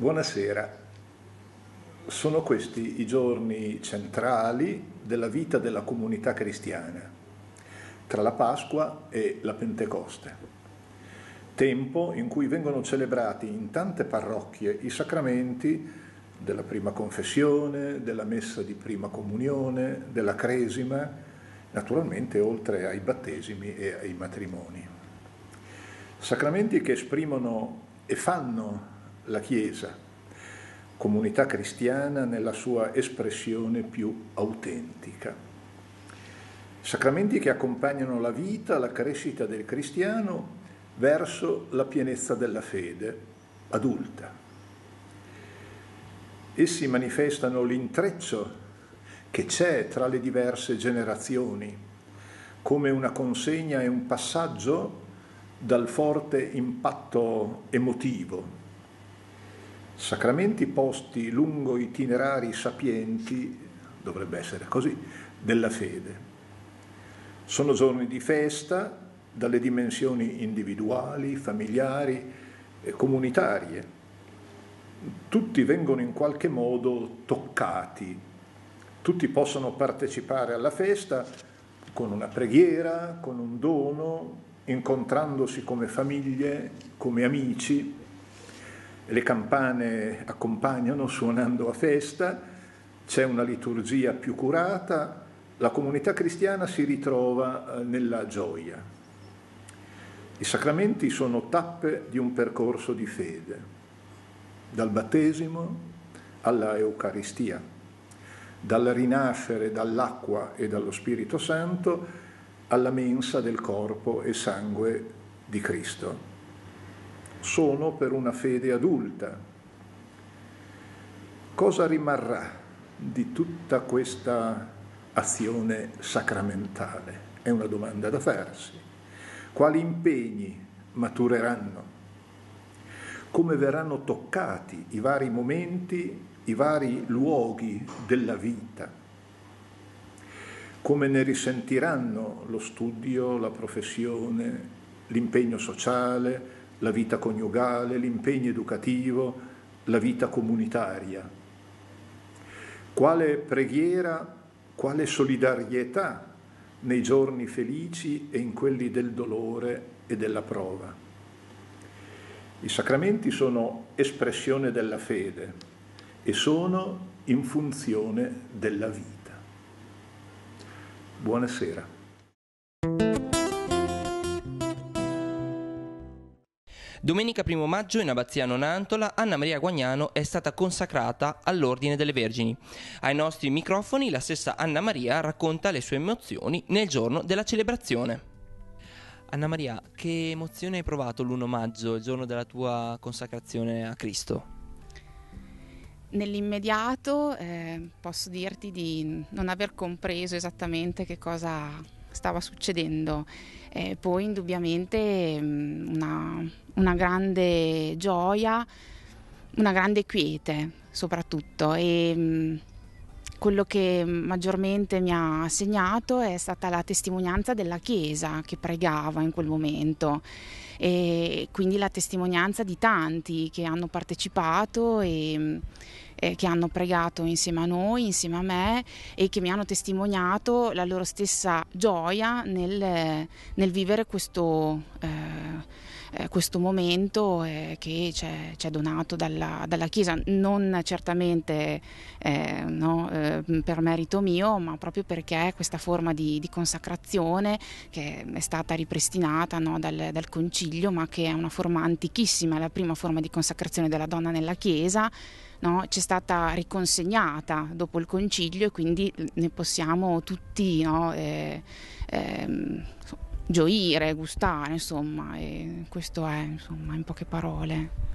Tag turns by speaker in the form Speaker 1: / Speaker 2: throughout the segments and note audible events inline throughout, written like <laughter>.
Speaker 1: Buonasera. Sono questi i giorni centrali della vita della comunità cristiana tra la Pasqua e la Pentecoste, tempo in cui vengono celebrati in tante parrocchie i sacramenti della prima confessione, della messa di prima comunione, della cresima, naturalmente oltre ai battesimi e ai matrimoni. Sacramenti che esprimono e fanno la Chiesa, comunità cristiana nella sua espressione più autentica sacramenti che accompagnano la vita, la crescita del cristiano verso la pienezza della fede adulta. Essi manifestano l'intreccio che c'è tra le diverse generazioni, come una consegna e un passaggio dal forte impatto emotivo. Sacramenti posti lungo itinerari sapienti, dovrebbe essere così, della fede. Sono giorni di festa dalle dimensioni individuali, familiari e comunitarie. Tutti vengono in qualche modo toccati, tutti possono partecipare alla festa con una preghiera, con un dono, incontrandosi come famiglie, come amici. Le campane accompagnano suonando a festa, c'è una liturgia più curata, la comunità cristiana si ritrova eh, nella gioia. I sacramenti sono tappe di un percorso di fede, dal battesimo alla Eucaristia, dal rinascere dall'acqua e dallo Spirito Santo alla mensa del corpo e sangue di Cristo. Sono per una fede adulta. Cosa rimarrà di tutta questa azione sacramentale? È una domanda da farsi. Quali impegni matureranno? Come verranno toccati i vari momenti, i vari luoghi della vita? Come ne risentiranno lo studio, la professione, l'impegno sociale, la vita coniugale, l'impegno educativo, la vita comunitaria? Quale preghiera quale solidarietà nei giorni felici e in quelli del dolore e della prova. I sacramenti sono espressione della fede e sono in funzione della vita. Buonasera.
Speaker 2: Domenica 1 maggio in Abbazia Nonantola Anna Maria Guagnano è stata consacrata all'Ordine delle Vergini. Ai nostri microfoni la stessa Anna Maria racconta le sue emozioni nel giorno della celebrazione. Anna Maria, che emozione hai provato l'1 maggio, il giorno della tua consacrazione a Cristo?
Speaker 3: Nell'immediato eh, posso dirti di non aver compreso esattamente che cosa stava succedendo. Eh, poi indubbiamente mm, una, una, grande gioia, una grande quiete soprattutto. E, mm, quello che maggiormente mi ha segnato è stata la testimonianza della Chiesa che pregava in quel momento e quindi la testimonianza di tanti che hanno partecipato e mm, eh, che hanno pregato insieme a noi, insieme a me e che mi hanno testimoniato la loro stessa gioia nel, nel vivere questo, eh, eh, questo momento eh, che ci è donato dalla, dalla, Chiesa, non certamente eh, no, eh, per merito mio, ma proprio perché questa forma di, di consacrazione che è stata ripristinata no, dal, dal Concilio, ma che è una forma antichissima, è la prima forma di consacrazione della donna nella Chiesa, No, ci è stata riconsegnata dopo il concilio e quindi ne possiamo tutti no, eh, eh, gioire, gustare, insomma, e questo è, insomma, in poche parole.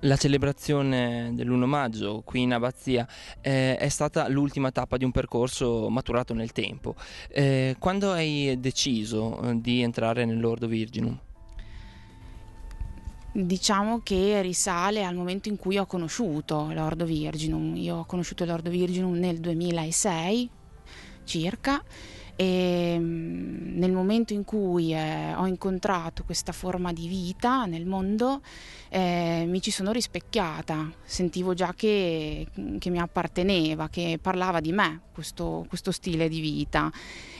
Speaker 4: La
Speaker 2: celebrazione dell'1 maggio qui in Abbazia eh, è stata l'ultima tappa di un percorso maturato nel tempo. Eh, quando hai deciso eh, di entrare nell'Ordo Virginum?
Speaker 3: Diciamo che risale al momento in cui ho conosciuto l'Ordo Virginum. Io ho conosciuto l'Ordo Virginum nel 2006 circa e ehm, nel momento in cui eh, ho incontrato questa forma di vita nel mondo eh, mi ci sono rispecchiata, sentivo già che, che mi apparteneva, che parlava di me questo, questo, stile di vita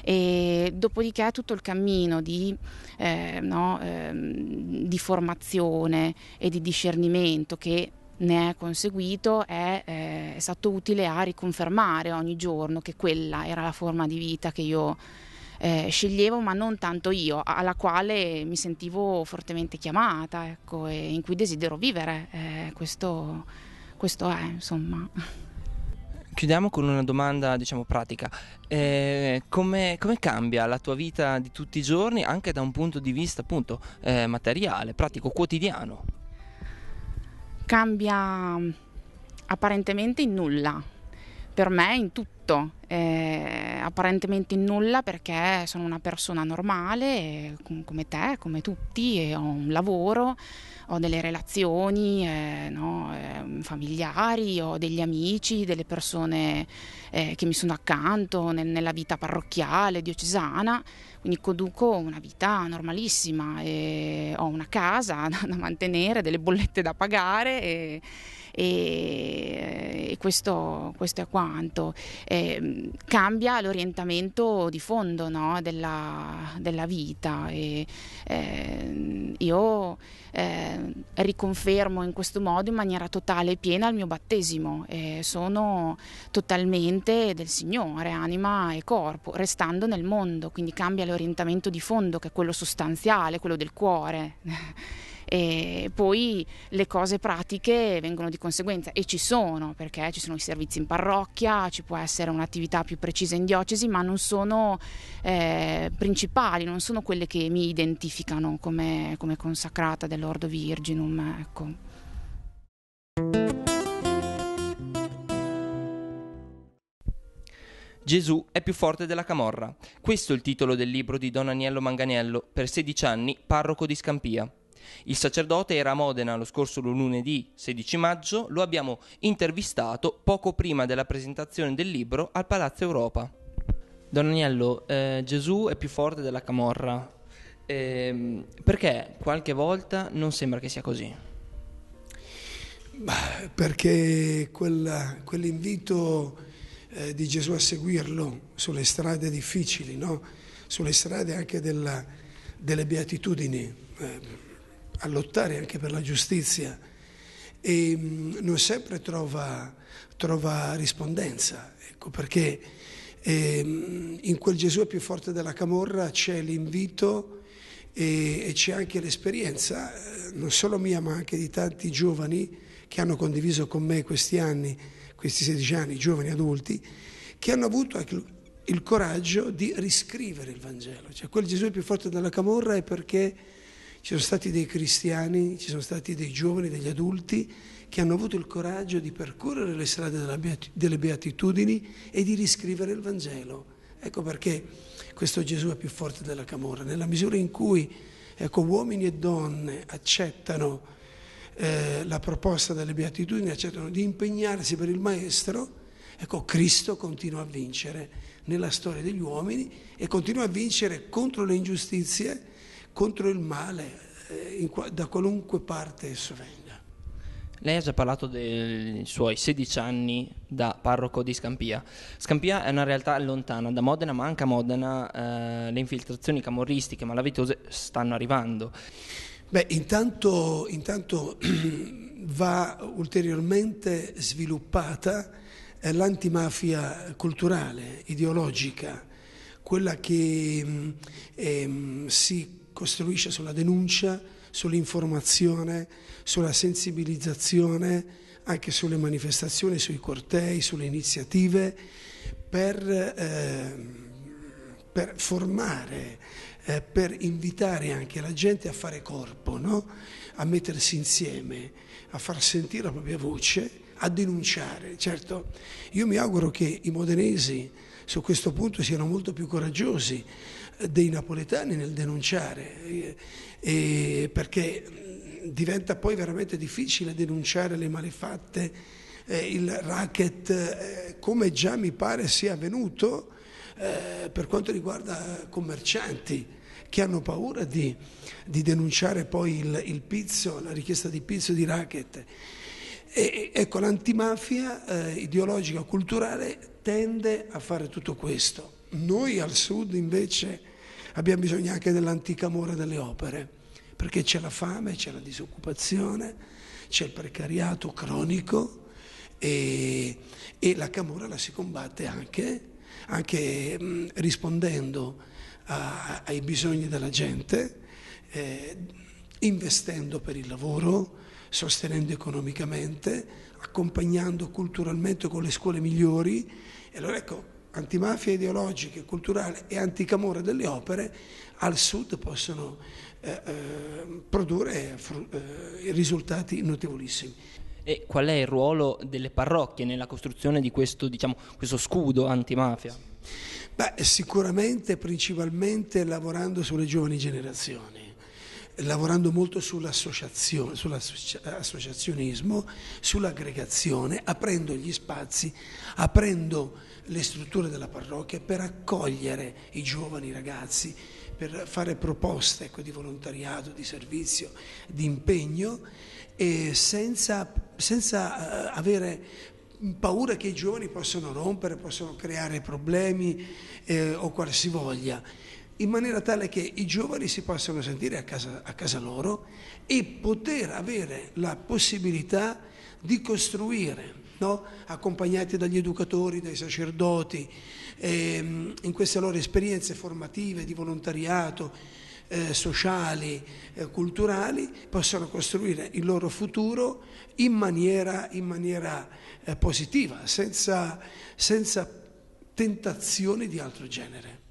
Speaker 3: e dopodiché tutto il cammino di, eh, no, ehm, di formazione e di discernimento che ne è conseguito è, eh, è, stato utile a riconfermare ogni giorno che quella era la forma di vita che io eh, sceglievo, ma non tanto io, alla quale mi sentivo fortemente chiamata ecco, e in cui desidero vivere. Eh, questo, questo è, insomma.
Speaker 2: Chiudiamo con una domanda, diciamo, pratica. Eh, come, come, cambia la tua vita di tutti i giorni, anche da un punto di vista appunto eh, materiale, pratico, quotidiano?
Speaker 3: cambia mm, apparentemente in nulla, per me in tutto, eh, apparentemente in nulla perché sono una persona normale, come te, come tutti, e ho un lavoro ho delle relazioni eh, no, eh, familiari, ho degli amici, delle persone eh, che mi sono accanto nel, nella vita parrocchiale, diocesana, quindi conduco una vita normalissima, ho una casa <laughs> da, mantenere, delle bollette da pagare. E, e, eh, e questo, questo, è quanto. E, eh, cambia l'orientamento di fondo no? della, della, vita e eh, io eh, riconfermo in questo modo in maniera totale e piena il mio battesimo. Eh, sono totalmente del Signore, anima e corpo, restando nel mondo, quindi cambia l'orientamento di fondo che è quello sostanziale, quello del cuore. <laughs> e poi le cose pratiche vengono di conseguenza e ci sono perché ci sono i servizi in parrocchia, ci può essere un'attività più precisa in diocesi, ma non sono eh, principali, non sono quelle che mi identificano come, come consacrata dell'Ordo Virginum. Ecco.
Speaker 2: Gesù è più forte della camorra. Questo è il titolo del libro di Don Aniello Manganiello, per 16 anni parroco di Scampia. Il sacerdote era a Modena lo scorso lunedì 16 maggio, lo abbiamo intervistato poco prima della presentazione del libro al Palazzo Europa. Don Agnello, eh, Gesù è più forte della Camorra. Eh, perché qualche volta non sembra che sia così?
Speaker 5: Perché quella, quell'invito eh, di Gesù a seguirlo sulle strade difficili, no? sulle strade anche della, delle beatitudini, eh, a lottare anche per la giustizia e non sempre trova, trova rispondenza, ecco, perché eh, in quel Gesù è più forte della Camorra c'è l'invito e, e c'è anche l'esperienza, eh, non solo mia ma anche di tanti giovani che hanno condiviso con me questi anni, questi 16 anni, giovani adulti, che hanno avuto anche il coraggio di riscrivere il Vangelo. Cioè quel Gesù è più forte della Camorra è perché ci sono stati dei cristiani, ci sono stati dei giovani, degli adulti che hanno avuto il coraggio di percorrere le strade delle beatitudini e di riscrivere il Vangelo. Ecco perché questo Gesù è più forte della camorra, nella misura in cui ecco, uomini e donne accettano eh, la proposta delle beatitudini, accettano di impegnarsi per il Maestro, ecco Cristo continua a vincere nella storia degli uomini e continua a vincere contro le ingiustizie contro il male eh, qua, da qualunque parte esso venga. Lei ha
Speaker 2: già parlato dei suoi 16 anni da parroco di Scampia. Scampia è una realtà lontana da Modena, ma anche a Modena eh, le infiltrazioni camorristiche malavitose
Speaker 5: stanno arrivando. Beh, intanto, intanto <clears throat> va ulteriormente sviluppata eh, l'antimafia culturale, ideologica, quella che mm, ehm, si costruisce sulla denuncia, sull'informazione, sulla sensibilizzazione, anche sulle manifestazioni, sui cortei, sulle iniziative per, eh, per formare, eh, per invitare anche la gente a fare corpo, no? a mettersi insieme, a far sentire la propria voce, a denunciare. Certo, io mi auguro che i modenesi su questo punto siano molto più coraggiosi, dei napoletani nel denunciare, eh, perché diventa poi veramente difficile denunciare le malefatte, eh, il racket, eh, come già mi pare sia avvenuto eh, per quanto riguarda commercianti che hanno paura di, di denunciare poi il, il, pizzo, la richiesta di pizzo di racket. E, ecco, l'antimafia eh, ideologica culturale tende a fare tutto questo. Noi al sud invece abbiamo bisogno anche dell'antica mora delle opere, perché c'è la fame, c'è la disoccupazione, c'è il precariato cronico e, e la camorra la si combatte anche, anche mh, mm, rispondendo a, ai bisogni della gente, eh, investendo per il lavoro, sostenendo economicamente, accompagnando culturalmente con le scuole migliori. E allora ecco, antimafia ideologica, culturale e anticamore delle opere al sud possono eh, eh, produrre eh, eh risultati notevolissimi.
Speaker 2: E qual è il ruolo delle parrocchie nella costruzione di questo, diciamo, questo scudo antimafia?
Speaker 5: Beh, sicuramente principalmente lavorando sulle giovani generazioni lavorando molto sull'associazionismo, sull'aggregazione, aprendo gli spazi, aprendo le strutture della parrocchia per accogliere i giovani ragazzi, per fare proposte ecco, di volontariato, di servizio, di impegno e senza, senza eh, avere paura che i giovani possano rompere, possano creare problemi eh, o qualsivoglia in maniera tale che i giovani si possano sentire a casa, a casa loro e poter avere la possibilità di costruire No? accompagnati dagli educatori, dai sacerdoti, ehm, in queste loro esperienze formative di volontariato, eh, sociali, eh, culturali, possono costruire il loro futuro in maniera, in maniera eh, positiva, senza, senza tentazioni di altro genere.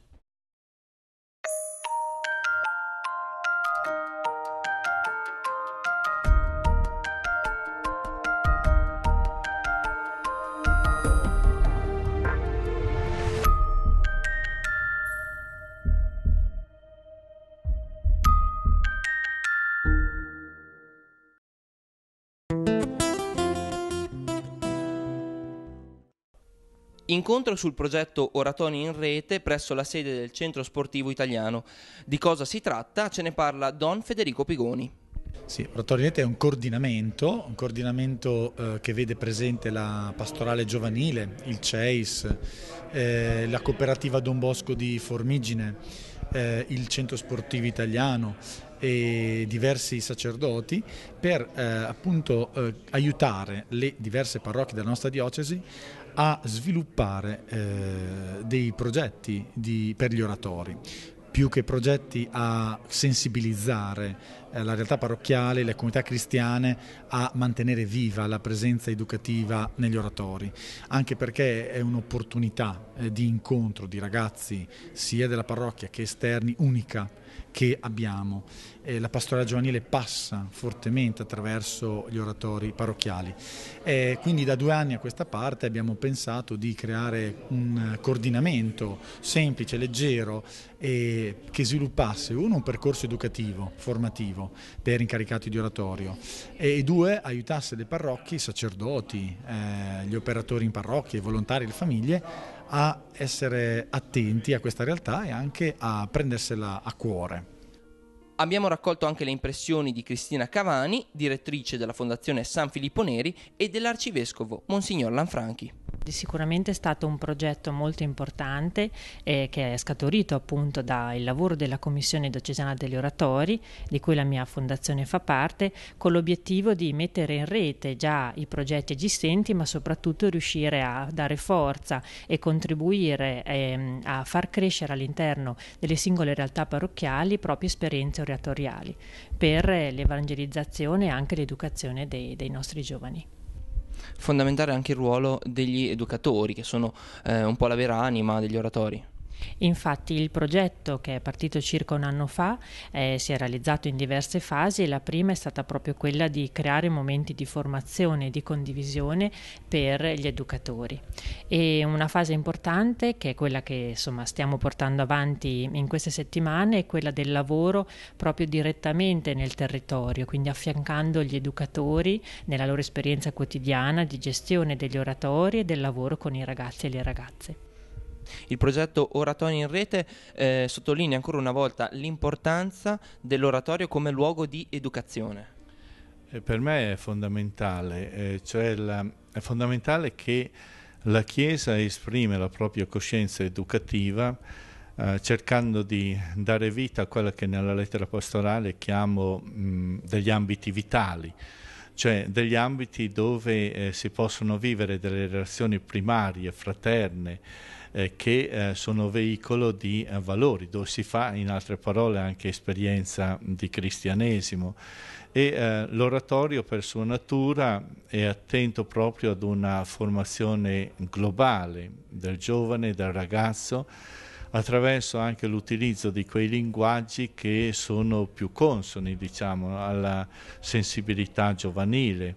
Speaker 2: incontro sul progetto Oratoni in Rete presso la sede del Centro Sportivo Italiano. Di cosa si tratta? Ce ne parla Don Federico Pigoni.
Speaker 6: Sì, Oratoriete è un coordinamento, un coordinamento eh, che vede presente la pastorale giovanile, il CEIS, eh, la cooperativa Don Bosco di Formigine, eh, il centro sportivo italiano e diversi sacerdoti per eh, appunto eh, aiutare le diverse parrocchie della nostra diocesi a sviluppare eh, dei progetti di, per gli oratori più che progetti a sensibilizzare eh, la realtà parrocchiale, le comunità cristiane a mantenere viva la presenza educativa negli oratori, anche perché è un'opportunità eh, di incontro di ragazzi sia della parrocchia che esterni unica che abbiamo. Eh, la pastorale giovanile passa fortemente attraverso gli oratori parrocchiali. Eh, quindi da due anni a questa parte abbiamo pensato di creare un coordinamento semplice, leggero, eh, che sviluppasse uno un percorso educativo, formativo per incaricati di oratorio e due aiutasse le parrocchie, i sacerdoti, eh, gli operatori in parrocchie, i volontari, le famiglie a essere attenti a questa realtà e anche a prendersela a cuore.
Speaker 2: Abbiamo raccolto anche le impressioni di Cristina Cavani, direttrice della Fondazione San Filippo Neri e dell'arcivescovo
Speaker 4: Monsignor Lanfranchi. Sicuramente è stato un progetto molto importante eh, che è scaturito appunto dal lavoro della Commissione Diocesana degli Oratori, di cui la mia fondazione fa parte, con l'obiettivo di mettere in rete già i progetti esistenti, ma soprattutto riuscire a dare forza e contribuire eh, a far crescere all'interno delle singole realtà parrocchiali proprie esperienze oratoriali per l'evangelizzazione e anche l'educazione dei, dei nostri giovani
Speaker 2: fondamentale anche il ruolo degli educatori, che sono eh, un po' la vera anima degli oratori.
Speaker 4: Infatti il progetto che è partito circa un anno fa eh, si è realizzato in diverse fasi e la prima è stata proprio quella di creare momenti di formazione e di condivisione per gli educatori. E una fase importante che è quella che insomma, stiamo portando avanti in queste settimane è quella del lavoro proprio direttamente nel territorio, quindi affiancando gli educatori nella loro esperienza quotidiana di gestione degli oratori e del lavoro con i ragazzi e le ragazze.
Speaker 2: Il progetto Oratorio in Rete eh, sottolinea ancora una volta l'importanza dell'oratorio come luogo di educazione. Eh, per me è
Speaker 7: fondamentale, eh, cioè la, è fondamentale che la Chiesa esprime la propria coscienza educativa eh, cercando di dare vita a quello che nella lettera pastorale chiamo mh, mm, degli ambiti vitali, cioè degli ambiti dove eh, si possono vivere delle relazioni primarie, fraterne, eh, che eh, sono veicolo di eh, valori, dove si fa in altre parole anche esperienza di cristianesimo e eh, l'oratorio per sua natura è attento proprio ad una formazione globale del giovane, del ragazzo, attraverso anche l'utilizzo di quei linguaggi che sono più consoni diciamo, alla sensibilità giovanile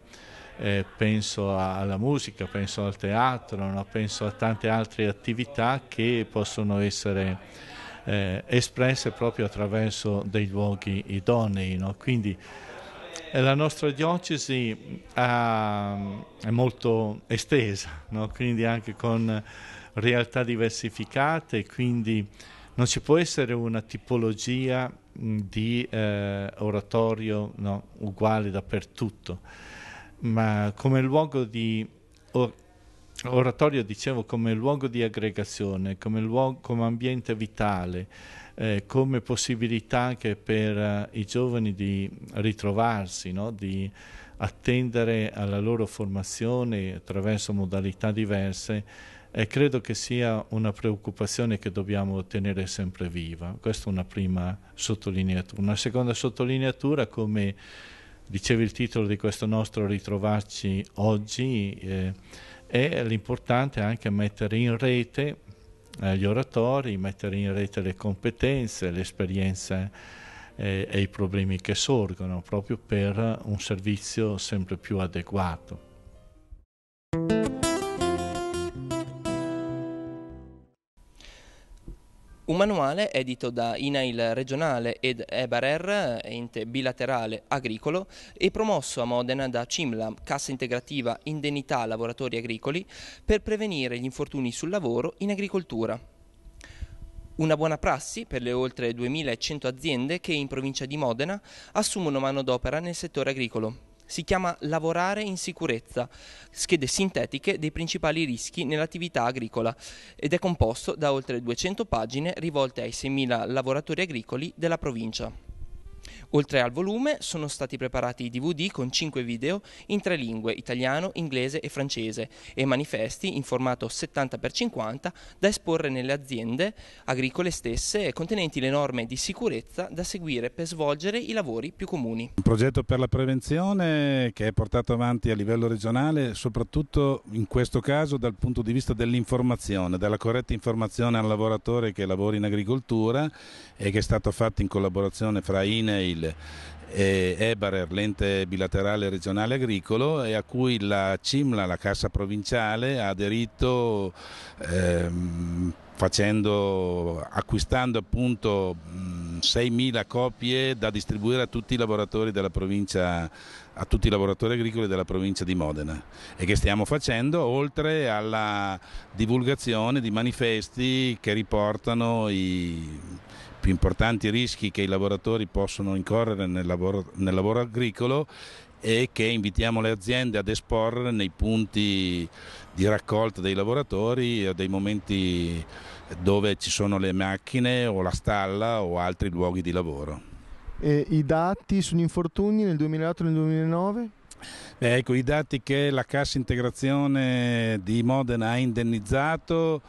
Speaker 7: eh, penso alla musica, penso al teatro, no? penso a tante altre attività che possono essere eh, espresse proprio attraverso dei luoghi idonei. No? Quindi eh, la nostra diocesi ha, è molto estesa, no? quindi anche con realtà diversificate, quindi non ci può essere una tipologia di eh, oratorio no? uguale dappertutto ma come luogo di or- oratorio, dicevo, come luogo di aggregazione, come, luogo, come ambiente vitale, eh, come possibilità anche per eh, i giovani di ritrovarsi, no? di attendere alla loro formazione attraverso modalità diverse. Eh, credo che sia una preoccupazione che dobbiamo tenere sempre viva. Questa è una prima sottolineatura. Una seconda sottolineatura come dicevi il titolo di questo nostro ritrovarci oggi, eh, è l'importante anche mettere in rete eh, gli oratori, mettere in rete le competenze, le esperienze eh, e i problemi che sorgono proprio per un servizio sempre più adeguato.
Speaker 2: Un manuale edito da INAIL regionale ed EBARER, ente bilaterale agricolo, e promosso a Modena da CIMLA, Cassa Integrativa Indennità Lavoratori Agricoli, per prevenire gli infortuni sul lavoro in agricoltura. Una buona prassi per le oltre 2100 aziende che in provincia di Modena assumono manodopera nel settore agricolo, si chiama Lavorare in sicurezza, schede sintetiche dei principali rischi nell'attività agricola ed è composto da oltre 200 pagine rivolte ai 6.000 lavoratori agricoli della provincia. Oltre al volume sono stati preparati i DVD con 5 video in tre lingue, italiano, inglese e francese, e manifesti in formato 70x50 da esporre nelle aziende agricole stesse contenenti le norme di sicurezza da seguire per svolgere i lavori più comuni.
Speaker 8: Un progetto per la prevenzione che è portato avanti a livello regionale, soprattutto in questo caso dal punto di vista dell'informazione, della corretta informazione al lavoratore che lavora in agricoltura e che è stato fatto in collaborazione fra INEIL Brasile. Ebarer, l'ente bilaterale regionale agricolo e a cui la CIMLA, la Cassa Provinciale, ha aderito ehm, Facendo, acquistando appunto 6.000 copie da distribuire a tutti i lavoratori della provincia a tutti i lavoratori agricoli della provincia di Modena e che stiamo facendo oltre alla divulgazione di manifesti che riportano i più importanti rischi che i lavoratori possono incorrere nel lavoro, nel lavoro agricolo e che invitiamo le aziende ad esporre nei punti di raccolta dei lavoratori o dei momenti dove ci sono le macchine o la stalla o altri luoghi di lavoro.
Speaker 5: E
Speaker 6: I dati sugli infortuni nel 2008 e nel 2009?
Speaker 8: Eh, ecco, i dati che la cassa integrazione di Modena ha indennizzato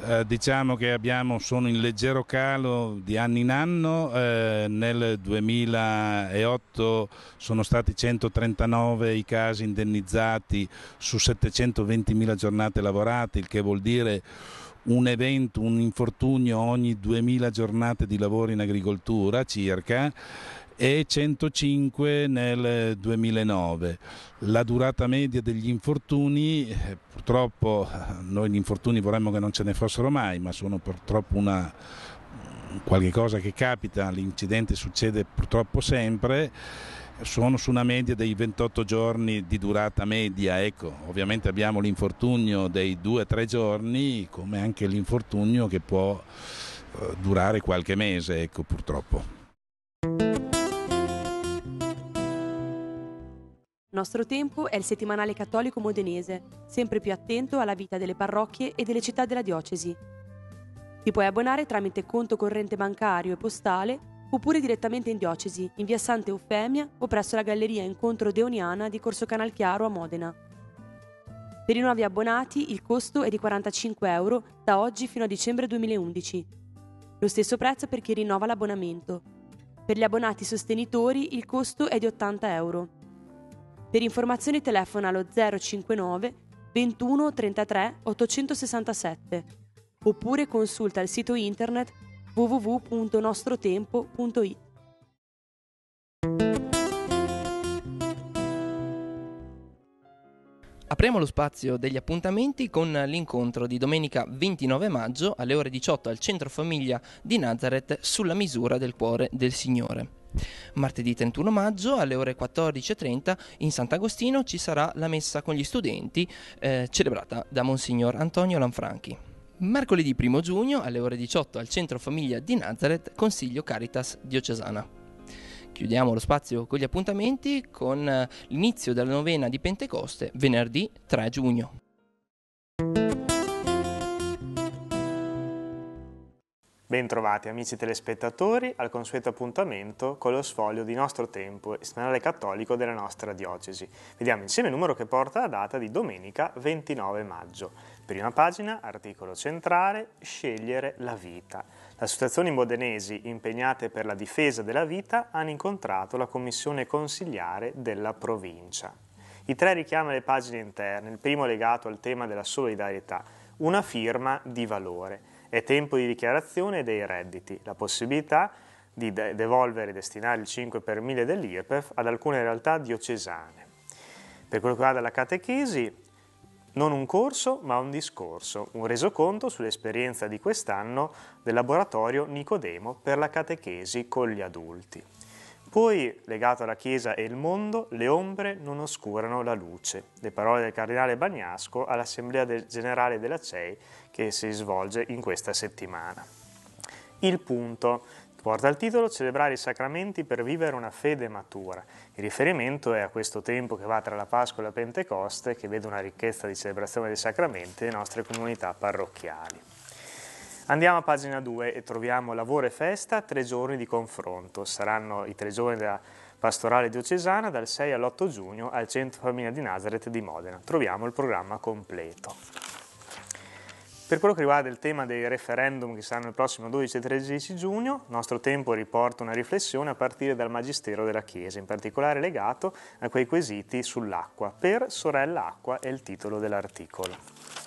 Speaker 8: eh, diciamo che abbiamo, sono in leggero calo di anno in anno, eh, nel 2008 sono stati 139 i casi indennizzati su 720.000 giornate lavorate, il che vuol dire un evento, un infortunio ogni 2000 giornate di lavoro in agricoltura circa e 105 nel 2009. La durata media degli infortuni, eh, purtroppo eh, noi gli infortuni vorremmo che non ce ne fossero mai, ma sono purtroppo una, mm, qualche cosa che capita, l'incidente succede purtroppo sempre, sono su una media dei 28 giorni di durata media, ecco, ovviamente abbiamo l'infortunio dei 2-3 giorni come anche l'infortunio che può eh, durare qualche mese, ecco, purtroppo.
Speaker 4: Nostro Tempo è il settimanale cattolico modenese, sempre più attento alla vita delle parrocchie e delle città della diocesi. Ti puoi abbonare tramite conto corrente bancario e postale oppure direttamente in diocesi, in via Santa Eufemia o presso la Galleria Incontro Deoniana di Corso Canalchiaro a Modena. Per i nuovi abbonati il costo è di 45 euro da oggi fino a dicembre 2011. Lo stesso prezzo per chi rinnova l'abbonamento. Per gli abbonati sostenitori il costo è di 80 euro. Per informazioni telefona allo 059 21 33 867 oppure consulta il sito internet www.nostrotempo.it.
Speaker 2: Apriamo lo spazio degli appuntamenti con l'incontro di domenica 29 maggio alle ore 18 al Centro Famiglia di Nazareth sulla misura del cuore del Signore. Martedì 31 maggio alle ore 14.30 in Sant'Agostino ci sarà la messa con gli studenti eh, celebrata da Monsignor Antonio Lanfranchi. Mercoledì 1 giugno alle ore 18 al Centro Famiglia di Nazareth Consiglio Caritas Diocesana. Chiudiamo lo spazio con gli appuntamenti con eh, l'inizio della novena di Pentecoste venerdì 3 giugno.
Speaker 9: Bentrovati amici telespettatori al consueto appuntamento con lo sfoglio di Nostro Tempo, e istituzionale cattolico della nostra diocesi. Vediamo insieme il numero che porta la data di domenica 29 maggio. Prima pagina, articolo centrale, scegliere la vita. Le associazioni modenesi impegnate per la difesa della vita hanno incontrato la commissione consigliare della provincia. I tre richiamano le pagine interne, il primo legato al tema della solidarietà, una firma di valore è tempo di dichiarazione dei redditi, la possibilità di de- devolvere e destinare il 5 per 1000 dell'IRPEF ad alcune realtà diocesane. Per quello che riguarda la catechesi, non un corso ma un discorso, un resoconto sull'esperienza di quest'anno del laboratorio Nicodemo per la catechesi con gli adulti. Poi, legato alla Chiesa e il mondo, le ombre non oscurano la luce. Le parole del cardinale Bagnasco all'Assemblea del Generale della CEI che si svolge in questa settimana. Il punto porta il titolo Celebrare i sacramenti per vivere una fede matura. Il riferimento è a questo tempo che va tra la Pasqua e la Pentecoste che vede una ricchezza di celebrazione dei sacramenti nelle nostre comunità parrocchiali. Andiamo a pagina 2 e troviamo lavoro e festa, tre giorni di confronto. Saranno i tre giorni della pastorale diocesana dal 6 all'8 giugno al Centro Famiglia di Nazareth di Modena. Troviamo il programma completo. Per quello che riguarda il tema dei referendum che saranno il prossimo 12 e 13 giugno, il nostro tempo riporta una riflessione a partire dal Magistero della Chiesa, in particolare legato a quei quesiti sull'acqua, per Sorella Acqua è il titolo dell'articolo.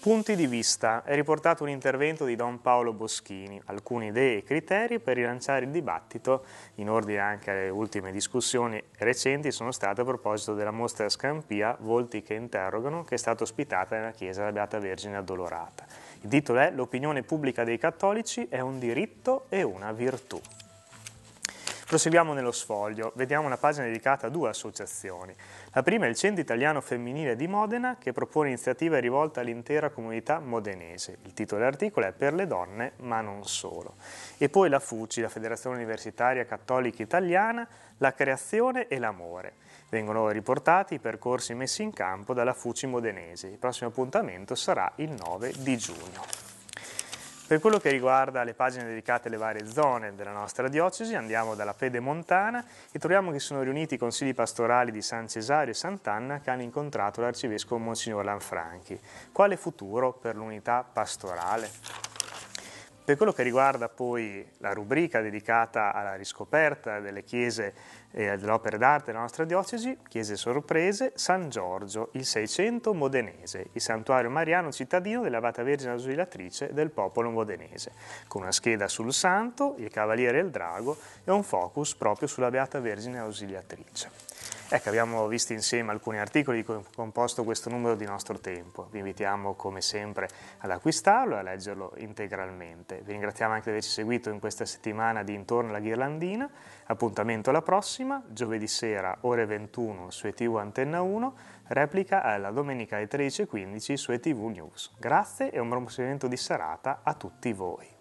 Speaker 9: Punti di vista. È riportato un intervento di Don Paolo Boschini, alcune idee e criteri per rilanciare il dibattito in ordine anche alle ultime discussioni recenti sono state a proposito della mostra Scampia Volti che interrogano che è stata ospitata nella chiesa della Beata Vergine Addolorata. Il titolo è L'opinione pubblica dei cattolici è un diritto e una virtù. Proseguiamo nello sfoglio, vediamo una pagina dedicata a due associazioni. La prima è il Centro Italiano Femminile di Modena che propone iniziative rivolte all'intera comunità modenese. Il titolo dell'articolo è Per le donne, ma non solo. E poi la FUCI, la Federazione Universitaria Cattolica Italiana, la creazione e l'amore. Vengono riportati i percorsi messi in campo dalla FUCI modenese. Il prossimo appuntamento sarà il 9 di giugno. Per quello che riguarda le pagine dedicate alle varie zone della nostra diocesi, andiamo dalla Pedemontana e troviamo che sono riuniti i consigli pastorali di San Cesario e Sant'Anna che hanno incontrato l'arcivescovo Monsignor Lanfranchi. Quale futuro per l'unità pastorale? Per quello che riguarda poi la rubrica dedicata alla riscoperta delle chiese e eh, delle opere d'arte della nostra diocesi, Chiese Sorprese, San Giorgio, il 600 modenese, il santuario mariano cittadino dell'Avata Vergine Ausiliatrice del popolo modenese, con una scheda sul santo, il cavaliere e il drago e un focus proprio sulla Beata Vergine Ausiliatrice. Ecco, abbiamo visto insieme alcuni articoli che hanno composto questo numero di nostro tempo. Vi invitiamo come sempre ad acquistarlo e a leggerlo integralmente. Vi ringraziamo anche di averci seguito in questa settimana di Intorno alla Ghirlandina. Appuntamento alla prossima, giovedì sera ore 21 su ETV Antenna 1, replica alla domenica alle 13.15 su ETV News. Grazie e un buon proseguimento di serata a tutti voi.